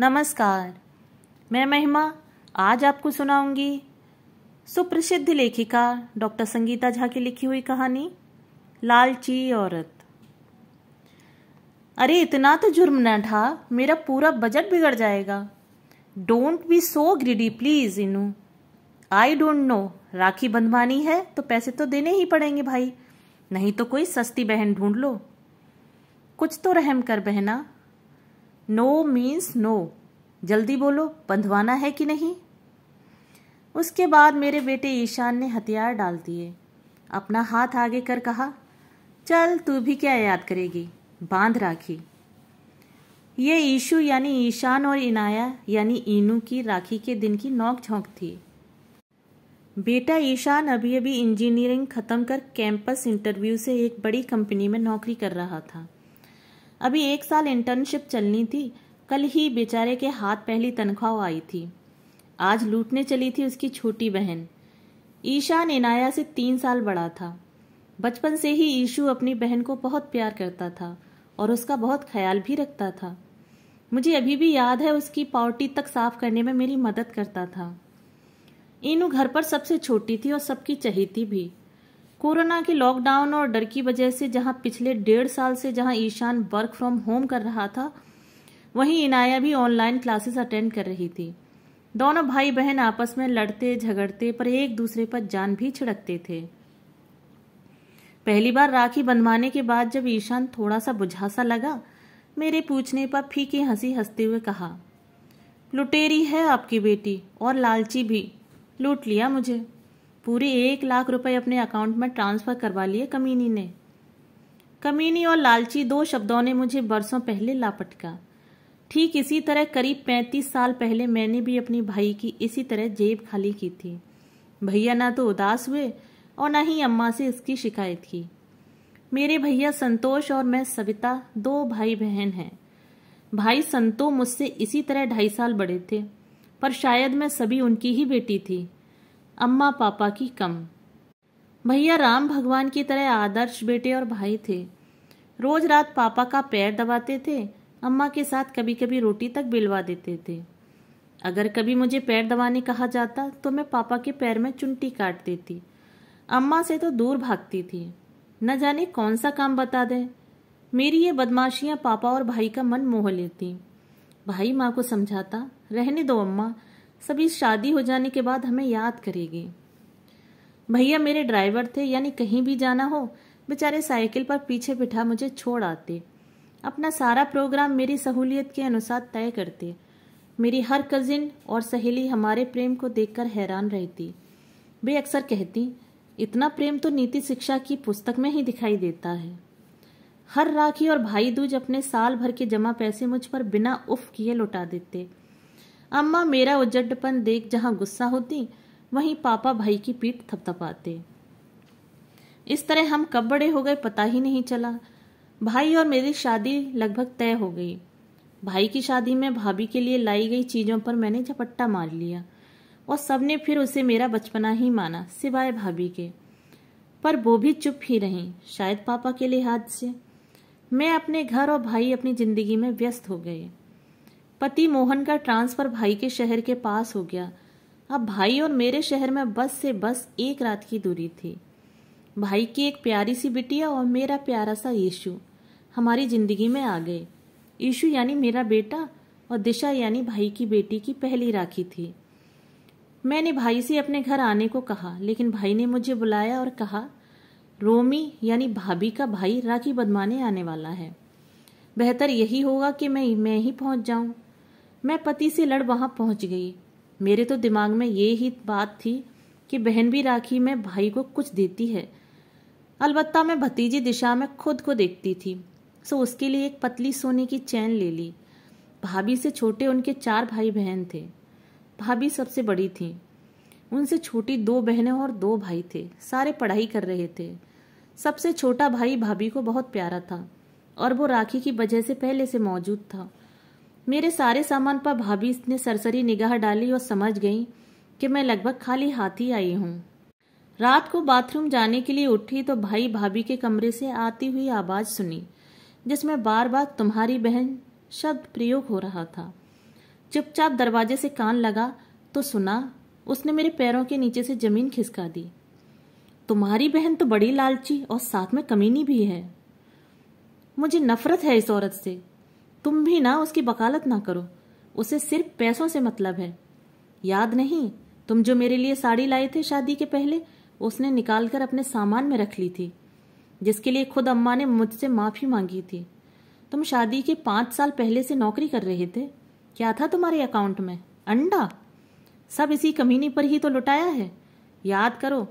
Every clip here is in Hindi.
नमस्कार मैं महिमा आज आपको सुनाऊंगी सुप्रसिद्ध लेखिका डॉक्टर संगीता झा की लिखी हुई कहानी लालची औरत अरे इतना तो जुर्म न था मेरा पूरा बजट बिगड़ जाएगा don't be so greedy please इनू आई डोंट नो राखी बंधवानी है तो पैसे तो देने ही पड़ेंगे भाई नहीं तो कोई सस्ती बहन ढूंढ लो कुछ तो रहम कर बहना नो मीन्स नो जल्दी बोलो बंधवाना है कि नहीं उसके बाद मेरे बेटे ईशान ने हथियार डाल दिए अपना हाथ आगे कर कहा चल तू भी क्या याद करेगी बांध राखी ये ईशू यानी ईशान और इनाया यानी इनू की राखी के दिन की नोक झोंक थी बेटा ईशान अभी अभी इंजीनियरिंग ख़त्म कर कैंपस इंटरव्यू से एक बड़ी कंपनी में नौकरी कर रहा था अभी एक साल इंटर्नशिप चलनी थी कल ही बेचारे के हाथ पहली तनख्वाह आई थी आज लूटने चली थी उसकी छोटी बहन ईशान इनाया से तीन साल बड़ा था बचपन से ही ईशु अपनी बहन को बहुत प्यार करता था और उसका बहुत ख्याल भी रखता था मुझे अभी भी याद है उसकी पावटी तक साफ करने में मेरी मदद करता था इनू घर पर सबसे छोटी थी और सबकी चहेती भी कोरोना के लॉकडाउन और डर की वजह से जहां पिछले डेढ़ साल से जहां ईशान वर्क फ्रॉम होम कर रहा था वहीं इनाया भी ऑनलाइन क्लासेस अटेंड कर रही थी दोनों भाई बहन आपस में लड़ते झगड़ते पर एक दूसरे पर जान भी छिड़कते थे पहली बार राखी बंधवाने के बाद जब ईशान थोड़ा सा बुझासा लगा मेरे पूछने पर फीकी हंसी हंसते हुए कहा लुटेरी है आपकी बेटी और लालची भी लूट लिया मुझे पूरे एक लाख रुपए अपने अकाउंट में ट्रांसफ़र करवा लिए कमीनी ने कमीनी और लालची दो शब्दों ने मुझे बरसों पहले लापटका ठीक इसी तरह करीब पैंतीस साल पहले मैंने भी अपने भाई की इसी तरह जेब खाली की थी भैया ना तो उदास हुए और ना ही अम्मा से इसकी शिकायत की मेरे भैया संतोष और मैं सविता दो भाई बहन हैं भाई संतो मुझसे इसी तरह ढाई साल बड़े थे पर शायद मैं सभी उनकी ही बेटी थी अम्मा पापा की कम भैया राम भगवान की तरह आदर्श बेटे और भाई थे रोज रात पापा का पैर दबाते थे अम्मा के साथ कभी कभी रोटी तक बिलवा देते थे अगर कभी मुझे पैर दबाने कहा जाता तो मैं पापा के पैर में चुंटी काट देती अम्मा से तो दूर भागती थी न जाने कौन सा काम बता दें मेरी ये बदमाशियां पापा और भाई का मन मोह लेती भाई माँ को समझाता रहने दो अम्मा सभी शादी हो जाने के बाद हमें याद करेगी भैया मेरे ड्राइवर थे यानी कहीं भी जाना हो बेचारे साइकिल पर पीछे बिठा मुझे छोड़ आते अपना सारा प्रोग्राम मेरी सहूलियत के अनुसार तय करते मेरी हर कज़िन और सहेली हमारे प्रेम को देखकर हैरान रहती वे अक्सर कहती इतना प्रेम तो नीति शिक्षा की पुस्तक में ही दिखाई देता है हर राखी और भाई दूज अपने साल भर के जमा पैसे मुझ पर बिना उफ किए लौटा देते अम्मा मेरा उजड्डपन देख जहाँ गुस्सा होती वहीं पापा भाई की पीठ थपथपाते इस तरह हम कब बड़े हो गए पता ही नहीं चला भाई और मेरी शादी लगभग तय हो गई भाई की शादी में भाभी के लिए लाई गई चीज़ों पर मैंने झपट्टा मार लिया और सबने फिर उसे मेरा बचपना ही माना सिवाय भाभी के पर वो भी चुप ही रही शायद पापा के लिहाज से मैं अपने घर और भाई अपनी ज़िंदगी में व्यस्त हो गए पति मोहन का ट्रांसफर भाई के शहर के पास हो गया अब भाई और मेरे शहर में बस से बस एक रात की दूरी थी भाई की एक प्यारी सी बिटिया और मेरा प्यारा सा यीशु हमारी ज़िंदगी में आ गए यीशु यानी मेरा बेटा और दिशा यानी भाई की बेटी की पहली राखी थी मैंने भाई से अपने घर आने को कहा लेकिन भाई ने मुझे बुलाया और कहा रोमी यानी भाभी का भाई राखी बदमाने आने वाला है बेहतर यही होगा कि मैं मैं ही पहुंच जाऊं मैं पति से लड़ वहां पहुंच गई मेरे तो दिमाग में ये ही बात थी कि बहन भी राखी में भाई को कुछ देती है अलबत्ता मैं भतीजी दिशा में खुद को देखती थी सो उसके लिए एक पतली सोने की चैन ले ली भाभी से छोटे उनके चार भाई बहन थे भाभी सबसे बड़ी थी उनसे छोटी दो बहनें और दो भाई थे सारे पढ़ाई कर रहे थे सबसे छोटा भाई भाभी को बहुत प्यारा था और वो राखी की वजह से पहले से मौजूद था मेरे सारे सामान पर भाभी ने सरसरी निगाह डाली और समझ गई कि मैं लगभग खाली हाथ ही आई हूँ रात को बाथरूम जाने के लिए उठी तो भाई भाभी के कमरे से आती हुई आवाज़ सुनी जिसमें बार बार तुम्हारी बहन शब्द प्रयोग हो रहा था चुपचाप दरवाजे से कान लगा तो सुना उसने मेरे पैरों के नीचे से जमीन खिसका दी तुम्हारी बहन तो बड़ी लालची और साथ में कमीनी भी है मुझे नफरत है इस औरत से तुम भी ना उसकी वकालत ना करो उसे सिर्फ पैसों से मतलब है याद नहीं तुम जो मेरे लिए साड़ी लाए थे शादी के पहले उसने निकाल कर अपने सामान में रख ली थी जिसके लिए खुद अम्मा ने मुझसे माफ़ी मांगी थी तुम शादी के पांच साल पहले से नौकरी कर रहे थे क्या था तुम्हारे अकाउंट में अंडा सब इसी कमीनी पर ही तो लुटाया है याद करो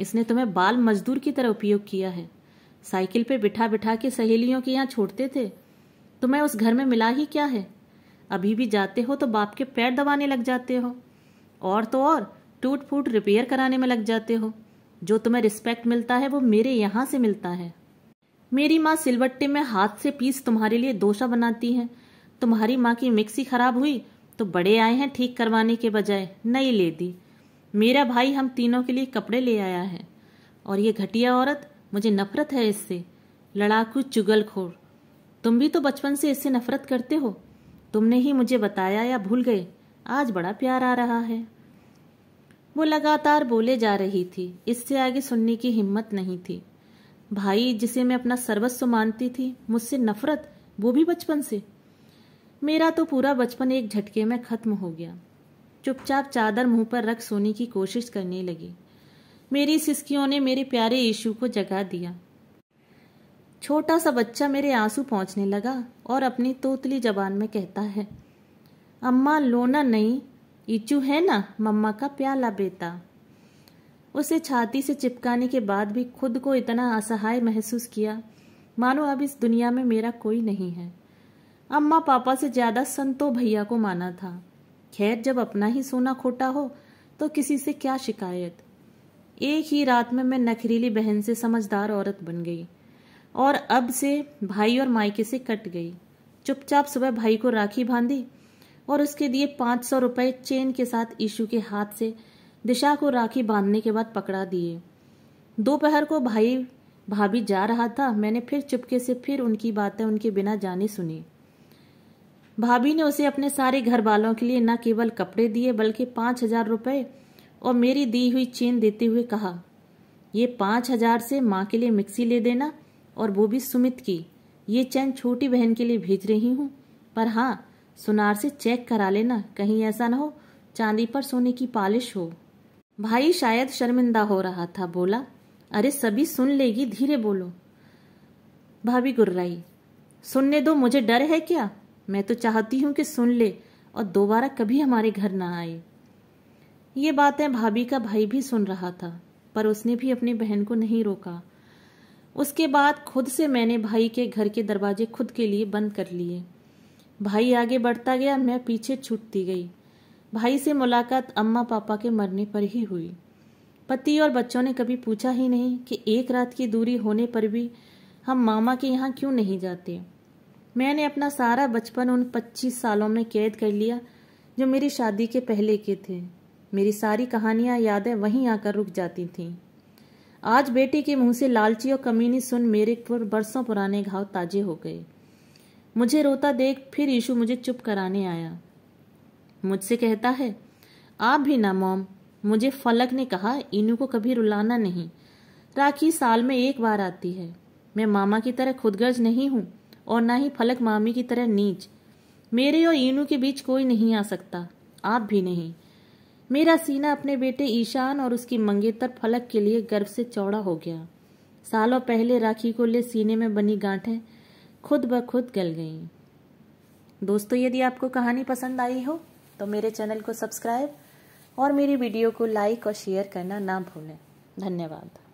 इसने तुम्हें बाल मजदूर की तरह उपयोग किया है साइकिल पे बिठा बिठा के सहेलियों के यहाँ छोड़ते थे तुम्हें उस घर में मिला ही क्या है अभी भी जाते हो तो बाप के पैर दबाने लग जाते हो और तो और टूट फूट रिपेयर कराने में लग जाते हो जो तुम्हें रिस्पेक्ट मिलता है वो मेरे यहाँ से मिलता है मेरी माँ सिलबट्टे में हाथ से पीस तुम्हारे लिए दोशा बनाती है तुम्हारी माँ की मिक्सी खराब हुई तो बड़े आए हैं ठीक करवाने के बजाय नई ले दी मेरा भाई हम तीनों के लिए कपड़े ले आया है और ये घटिया औरत मुझे नफरत है इससे लड़ाकू चुगलखोर तुम भी तो बचपन से इससे नफरत करते हो तुमने ही मुझे बताया या भूल गए आज बड़ा प्यार आ रहा है वो लगातार बोले जा रही थी इससे आगे सुनने की हिम्मत नहीं थी भाई जिसे मैं अपना सर्वस्व मानती थी मुझसे नफरत वो भी बचपन से मेरा तो पूरा बचपन एक झटके में खत्म हो गया चुपचाप चादर मुंह पर रख सोने की कोशिश करने लगी मेरी सिस्कियों ने मेरे प्यारे यीशु को जगा दिया छोटा सा बच्चा मेरे आंसू पहुंचने लगा और अपनी तोतली जबान में कहता है अम्मा लोना नहीं इचू है ना मम्मा का प्याला बेटा उसे छाती से चिपकाने के बाद भी खुद को इतना असहाय महसूस किया मानो अब इस दुनिया में मेरा कोई नहीं है अम्मा पापा से ज़्यादा संतो भैया को माना था खैर जब अपना ही सोना खोटा हो तो किसी से क्या शिकायत एक ही रात में मैं नखरीली बहन से समझदार औरत बन गई और अब से भाई और मायके से कट गई चुपचाप सुबह भाई को राखी बांधी और उसके दिए पांच सौ रुपए चेन के साथ ईशु के हाथ से दिशा को राखी बांधने के बाद पकड़ा दिए दोपहर को भाई भाभी जा रहा था मैंने फिर चुपके से फिर उनकी बातें उनके बिना जाने सुनी भाभी ने उसे अपने सारे घर वालों के लिए न केवल कपड़े दिए बल्कि पांच हजार रुपये और मेरी दी हुई चेन देते हुए कहा यह पांच हजार से माँ के लिए मिक्सी ले देना और वो भी सुमित की ये चैन छोटी बहन के लिए भेज रही हूँ पर हाँ सुनार से चेक करा लेना कहीं ऐसा ना हो चांदी पर सोने की पालिश हो भाई शायद शर्मिंदा हो रहा था बोला अरे सभी सुन लेगी धीरे बोलो भाभी गुर्राई सुनने दो मुझे डर है क्या मैं तो चाहती हूँ कि सुन ले और दोबारा कभी हमारे घर ना आए ये बातें भाभी का भाई भी सुन रहा था पर उसने भी अपनी बहन को नहीं रोका उसके बाद खुद से मैंने भाई के घर के दरवाजे खुद के लिए बंद कर लिए भाई आगे बढ़ता गया मैं पीछे छूटती गई भाई से मुलाकात अम्मा पापा के मरने पर ही हुई पति और बच्चों ने कभी पूछा ही नहीं कि एक रात की दूरी होने पर भी हम मामा के यहाँ क्यों नहीं जाते मैंने अपना सारा बचपन उन पच्चीस सालों में कैद कर लिया जो मेरी शादी के पहले के थे मेरी सारी कहानियाँ यादें वहीं आकर रुक जाती थीं आज बेटी के मुंह से लालची और कमीनी सुन मेरे पर बरसों पुराने घाव ताजे हो गए मुझे रोता देख फिर यीशु मुझे चुप कराने आया मुझसे कहता है आप भी ना मोम मुझे फलक ने कहा इनू को कभी रुलाना नहीं राखी साल में एक बार आती है मैं मामा की तरह खुदगर्ज नहीं हूं और ना ही फलक मामी की तरह नीच मेरे और इनू के बीच कोई नहीं आ सकता आप भी नहीं मेरा सीना अपने बेटे ईशान और उसकी मंगेतर फलक के लिए गर्व से चौड़ा हो गया सालों पहले राखी को ले सीने में बनी गांठें खुद ब खुद गल गईं दोस्तों यदि आपको कहानी पसंद आई हो तो मेरे चैनल को सब्सक्राइब और मेरी वीडियो को लाइक और शेयर करना ना भूलें धन्यवाद